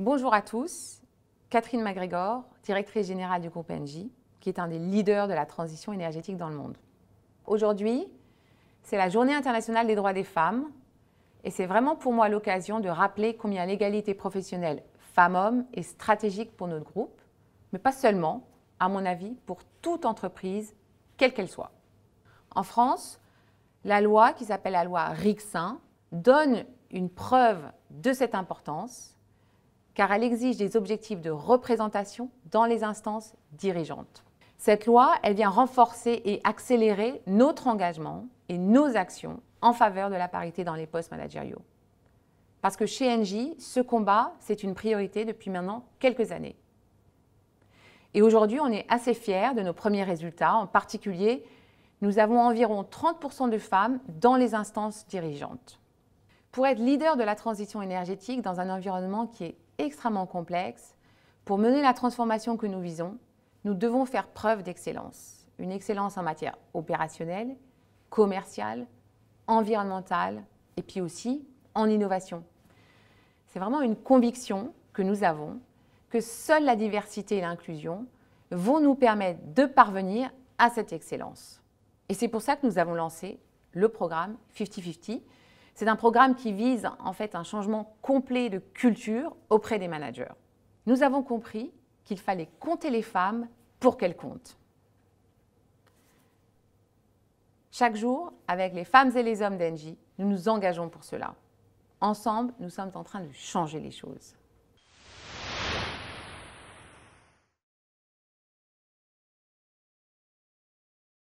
Bonjour à tous, Catherine McGregor, directrice générale du groupe Engie, qui est un des leaders de la transition énergétique dans le monde. Aujourd'hui, c'est la Journée internationale des droits des femmes, et c'est vraiment pour moi l'occasion de rappeler combien l'égalité professionnelle femmes-hommes est stratégique pour notre groupe, mais pas seulement, à mon avis, pour toute entreprise, quelle qu'elle soit. En France, la loi qui s'appelle la loi RICSIN donne une preuve de cette importance car elle exige des objectifs de représentation dans les instances dirigeantes. Cette loi, elle vient renforcer et accélérer notre engagement et nos actions en faveur de la parité dans les postes managériaux. Parce que chez Engie, ce combat, c'est une priorité depuis maintenant quelques années. Et aujourd'hui, on est assez fiers de nos premiers résultats. En particulier, nous avons environ 30% de femmes dans les instances dirigeantes. Pour être leader de la transition énergétique dans un environnement qui est extrêmement complexe, pour mener la transformation que nous visons, nous devons faire preuve d'excellence. Une excellence en matière opérationnelle, commerciale, environnementale et puis aussi en innovation. C'est vraiment une conviction que nous avons que seule la diversité et l'inclusion vont nous permettre de parvenir à cette excellence. Et c'est pour ça que nous avons lancé le programme 50-50 c'est un programme qui vise en fait un changement complet de culture auprès des managers. Nous avons compris qu'il fallait compter les femmes pour qu'elles comptent. Chaque jour, avec les femmes et les hommes d'Engie, nous nous engageons pour cela. Ensemble, nous sommes en train de changer les choses.